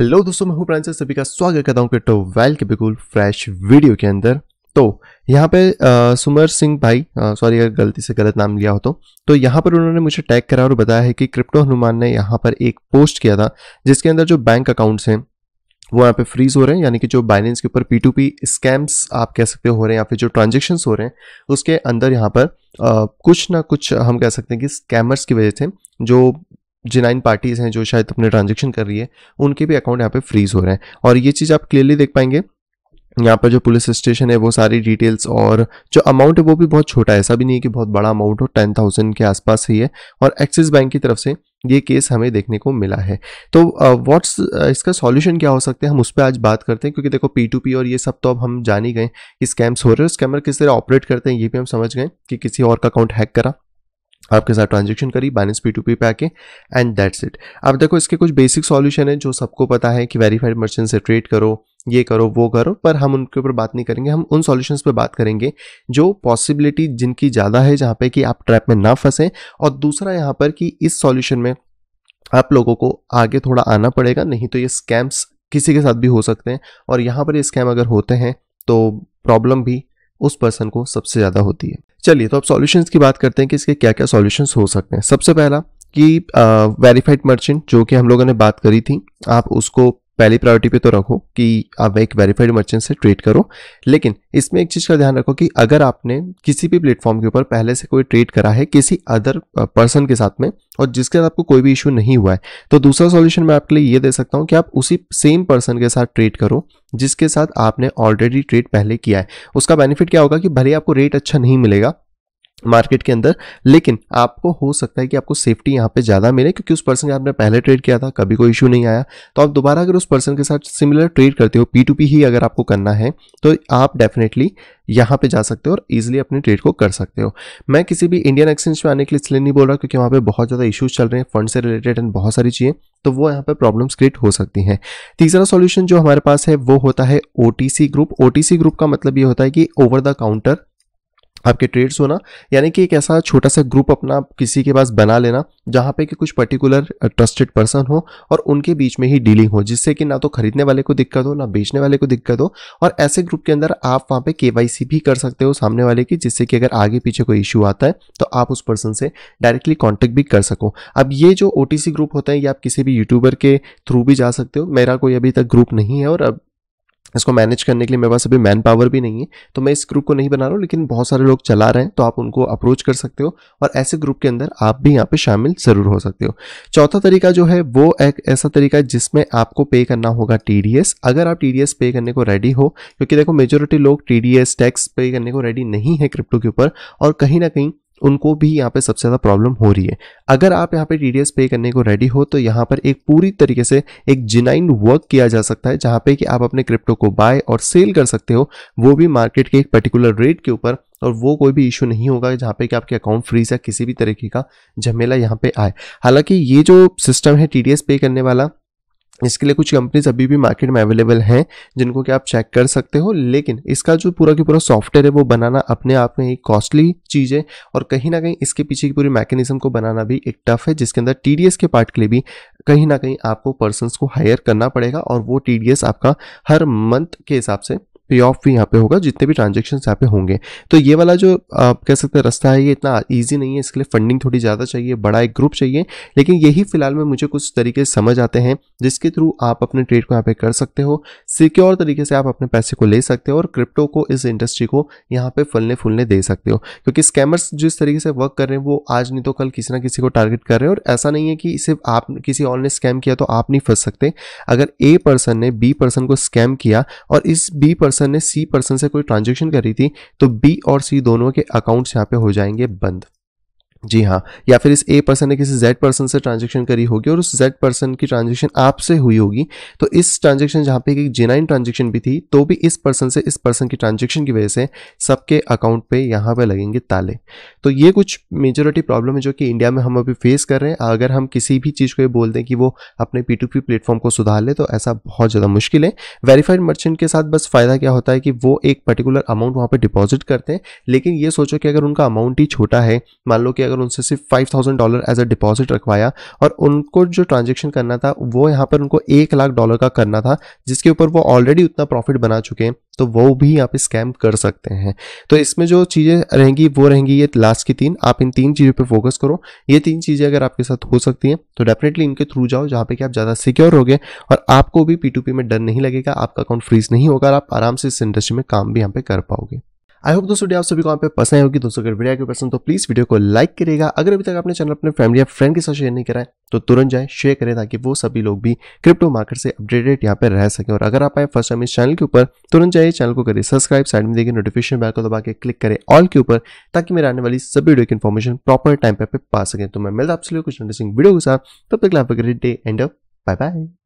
hello दोस्तों मैं हूं प्रांसर सभी का स्वागत करता हूं क्रिप्टो वेल के बिल्कुल फ्रेश वीडियो के अंदर तो यहाँ पे सुमर सिंह भाई सॉरी अगर गलती से गलत नाम लिया हो तो तो यहाँ पर उन्होंने मुझे टैग करा और बताया है कि क्रिप्टो हनुमान ने यहाँ पर एक पोस्ट किया था जिसके अंदर जो बैंक अकाउंट्स हैं वो यहाँ पे फ्रीज हो रहे हैं यानी कि जो बाइनेंस के ऊपर पी टू पी स्कैम्स आप कह सकते हो हो रहे हैं या फिर जो ट्रांजेक्शन्स हो रहे हैं उसके अंदर यहाँ पर आ, कुछ ना कुछ हम कह सकते हैं कि स्कैमर्स की वजह से जो जिनाइन पार्टीज़ हैं जो शायद अपने ट्रांजेक्शन कर रही है उनके भी अकाउंट यहाँ पे फ्रीज हो रहे हैं और ये चीज़ आप क्लियरली देख पाएंगे यहाँ पर जो पुलिस स्टेशन है वो सारी डिटेल्स और जो अमाउंट है वो भी बहुत छोटा है ऐसा भी नहीं है कि बहुत बड़ा अमाउंट हो टेन थाउजेंड के आसपास ही है और एक्सिस बैंक की तरफ से ये केस हमें देखने को मिला है तो व्हाट्स इसका सॉल्यूशन क्या हो सकता है हम उस पर आज बात करते हैं क्योंकि देखो पी टू पी और ये सब तो अब हम जान ही गए कि स्कैम्स हो रहे हैं स्कैमर किस तरह ऑपरेट करते हैं ये भी हम समझ गए कि किसी और का अकाउंट हैक करा आपके साथ ट्रांजेक्शन करी बाइनेंस पी टू पी पे आके एंड दैट्स इट अब देखो इसके कुछ बेसिक सॉल्यूशन है जो सबको पता है कि वेरीफाइड मर्चेंट से ट्रेड करो ये करो वो करो पर हम उनके ऊपर बात नहीं करेंगे हम उन सॉल्यूशंस पे बात करेंगे जो पॉसिबिलिटी जिनकी ज़्यादा है जहाँ पे कि आप ट्रैप में ना फंसें और दूसरा यहाँ पर कि इस सॉल्यूशन में आप लोगों को आगे थोड़ा आना पड़ेगा नहीं तो ये स्कैम्स किसी के साथ भी हो सकते हैं और यहाँ पर ये स्कैम अगर होते हैं तो प्रॉब्लम भी उस पर्सन को सबसे ज़्यादा होती है चलिए तो अब सॉल्यूशंस की बात करते हैं कि इसके क्या क्या सॉल्यूशंस हो सकते हैं सबसे पहला कि वेरीफाइड मर्चेंट जो कि हम लोगों ने बात करी थी आप उसको पहली प्रायोरिटी पे तो रखो कि आप एक वेरीफाइड मर्चेंट से ट्रेड करो लेकिन इसमें एक चीज़ का ध्यान रखो कि अगर आपने किसी भी प्लेटफॉर्म के ऊपर पहले से कोई ट्रेड करा है किसी अदर पर्सन के साथ में और जिसके साथ आपको कोई भी इशू नहीं हुआ है तो दूसरा सॉल्यूशन मैं आपके लिए ये दे सकता हूँ कि आप उसी सेम पर्सन के साथ ट्रेड करो जिसके साथ आपने ऑलरेडी ट्रेड पहले किया है उसका बेनिफिट क्या होगा कि भले आपको रेट अच्छा नहीं मिलेगा मार्केट के अंदर लेकिन आपको हो सकता है कि आपको सेफ्टी यहाँ पे ज़्यादा मिले क्योंकि उस पर्सन के आपने पहले ट्रेड किया था कभी कोई इशू नहीं आया तो आप दोबारा अगर उस पर्सन के साथ सिमिलर ट्रेड करते हो पी टू पी ही अगर आपको करना है तो आप डेफिनेटली यहाँ पे जा सकते हो और ईजिली अपने ट्रेड को कर सकते हो मैं किसी भी इंडियन एक्सचेंज पे आने के लिए इसलिए नहीं बोल रहा क्योंकि वहाँ पे बहुत ज़्यादा इश्यूज चल रहे हैं फंड से रिलेटेड एंड बहुत सारी चीज़ें तो वो यहाँ पे प्रॉब्लम्स क्रिएट हो सकती हैं तीसरा सॉल्यूशन जो हमारे पास है वो होता है ओ ग्रुप ओ ग्रुप का मतलब ये होता है कि ओवर द काउंटर आपके ट्रेड्स होना यानी कि एक ऐसा छोटा सा ग्रुप अपना किसी के पास बना लेना जहाँ पे कि कुछ पर्टिकुलर ट्रस्टेड पर्सन हो और उनके बीच में ही डीलिंग हो जिससे कि ना तो खरीदने वाले को दिक्कत हो ना बेचने वाले को दिक्कत हो और ऐसे ग्रुप के अंदर आप वहाँ पे केवाईसी भी कर सकते हो सामने वाले की जिससे कि अगर आगे पीछे कोई इशू आता है तो आप उस पर्सन से डायरेक्टली कॉन्टेक्ट भी कर सको अब ये जो ओ ग्रुप होता है ये आप किसी भी यूट्यूबर के थ्रू भी जा सकते हो मेरा कोई अभी तक ग्रुप नहीं है और अब इसको मैनेज करने के लिए मेरे पास अभी मैन पावर भी नहीं है तो मैं इस ग्रुप को नहीं बना रहा हूँ लेकिन बहुत सारे लोग चला रहे हैं तो आप उनको अप्रोच कर सकते हो और ऐसे ग्रुप के अंदर आप भी यहाँ पे शामिल ज़रूर हो सकते हो चौथा तरीका जो है वो एक ऐसा तरीका है जिसमें आपको पे करना होगा टी अगर आप टी पे करने को रेडी हो क्योंकि देखो मेजोरिटी लोग टी टैक्स पे करने को रेडी नहीं है क्रिप्टो के ऊपर और कहीं ना कहीं उनको भी यहाँ पे सबसे ज़्यादा प्रॉब्लम हो रही है अगर आप यहाँ पे टी पे करने को रेडी हो तो यहाँ पर एक पूरी तरीके से एक जिनाइन वर्क किया जा सकता है जहाँ पे कि आप अपने क्रिप्टो को बाय और सेल कर सकते हो वो भी मार्केट के एक पर्टिकुलर रेट के ऊपर और वो कोई भी इशू नहीं होगा जहाँ पे कि आपके अकाउंट फ्रीज या किसी भी तरीके का झमेला यहाँ पे आए हालांकि ये जो सिस्टम है टी पे करने वाला इसके लिए कुछ कंपनीज अभी भी मार्केट में अवेलेबल हैं जिनको कि आप चेक कर सकते हो लेकिन इसका जो पूरा की पूरा सॉफ्टवेयर है वो बनाना अपने आप में एक कॉस्टली चीज़ है और कहीं ना कहीं इसके पीछे की पूरी मैकेनिज्म को बनाना भी एक टफ है जिसके अंदर टी के पार्ट के लिए भी कहीं ना कहीं आपको पर्सनस को हायर करना पड़ेगा और वो टी आपका हर मंथ के हिसाब से पे ऑफ भी यहाँ पे होगा जितने भी ट्रांजेक्शन यहाँ पे होंगे तो ये वाला जो आप कह सकते हैं रास्ता है ये इतना ईजी नहीं है इसके लिए फंडिंग थोड़ी ज़्यादा चाहिए बड़ा एक ग्रुप चाहिए लेकिन यही फिलहाल में मुझे कुछ तरीके समझ आते हैं जिसके थ्रू आप अपने ट्रेड को यहाँ पे कर सकते हो सिक्योर तरीके से आप अपने पैसे को ले सकते हो और क्रिप्टो को इस इंडस्ट्री को यहाँ पे फलने फूलने दे सकते हो क्योंकि स्कैमर्स जिस तरीके से वर्क कर रहे हैं वो आज नहीं तो कल किसी ना किसी को टारगेट कर रहे हैं और ऐसा नहीं है कि सिर्फ आप किसी और ने स्कैम किया तो आप नहीं फंस सकते अगर ए पर्सन ने बी पर्सन को स्कैम किया और इस बी पर्सन पर्सन ने सी पर्सन से कोई ट्रांजेक्शन करी थी तो बी और सी दोनों के अकाउंट्स यहाँ पे हो जाएंगे बंद जी हाँ या फिर इस ए पर्सन ने किसी जेड पर्सन से ट्रांजेक्शन करी होगी और उस जेड पर्सन की ट्रांजेक्शन आपसे हुई होगी तो इस ट्रांजेक्शन जहाँ पे एक जेनाइन ट्रांजेक्शन भी थी तो भी इस पर्सन से इस पर्सन की ट्रांजेक्शन की वजह से सबके अकाउंट पे यहाँ पे लगेंगे ताले तो ये कुछ मेजोरिटी प्रॉब्लम है जो कि इंडिया में हम अभी फेस कर रहे हैं अगर हम किसी भी चीज़ को ये बोल दें कि वो अपने पी टू पी प्लेटफॉर्म को सुधार ले तो ऐसा बहुत ज़्यादा मुश्किल है वेरीफाइड मर्चेंट के साथ बस फ़ायदा क्या होता है कि वो एक पर्टिकुलर अमाउंट वहाँ पर डिपॉजिट करते हैं लेकिन ये सोचो कि अगर उनका अमाउंट ही छोटा है मान लो कि अगर उनसे सिर्फ five thousand dollar as a deposit रखवाया और उनको जो ट्रांजेक्शन करना था वो यहाँ पर उनको एक लाख डॉलर का करना था जिसके ऊपर वो ऑलरेडी उतना प्रॉफिट बना चुके हैं तो वो भी यहाँ पे स्कैम कर सकते हैं तो इसमें जो चीज़ें रहेंगी वो रहेंगी ये लास्ट की तीन आप इन तीन चीज़ों पर फोकस करो ये तीन चीज़ें अगर आपके साथ हो सकती हैं तो डेफिनेटली इनके थ्रू जाओ जहाँ पे कि आप ज़्यादा सिक्योर हो और आपको भी पी में डर नहीं लगेगा आपका अकाउंट फ्रीज नहीं होगा और आप आराम से इस इंडस्ट्री में काम भी यहाँ पे कर पाओगे आई होप दोस्तों आप सभी को पे पसंद होगी दोस्तों अगर वीडियो पसंद तो प्लीज वीडियो को लाइक करेगा अगर अभी तक आपने चैनल अपने फैमिली या फ्रेंड के साथ शेयर नहीं कराए तो तुरंत जाए शेयर करें ताकि वो सभी लोग भी क्रिप्टो मार्केट से अपडेटेड यहाँ पे रह सके और अगर आप आए फर्स्ट टाइम इस चैनल के ऊपर तुरंत जाए चैनल को करें सब्सक्राइब साइड में देखिए नोटिफिकेशन बैल को दबा के क्लिक करें ऑल के ऊपर ताकि मेरे आने वाली सभी वीडियो की इन्फॉर्मेशन प्रॉपर टाइम पर पा सकें तो मैं मिलता आपसे कुछ इंटरेस्टिंग वीडियो के साथ तब तक लाभ डे एंड बाय बाय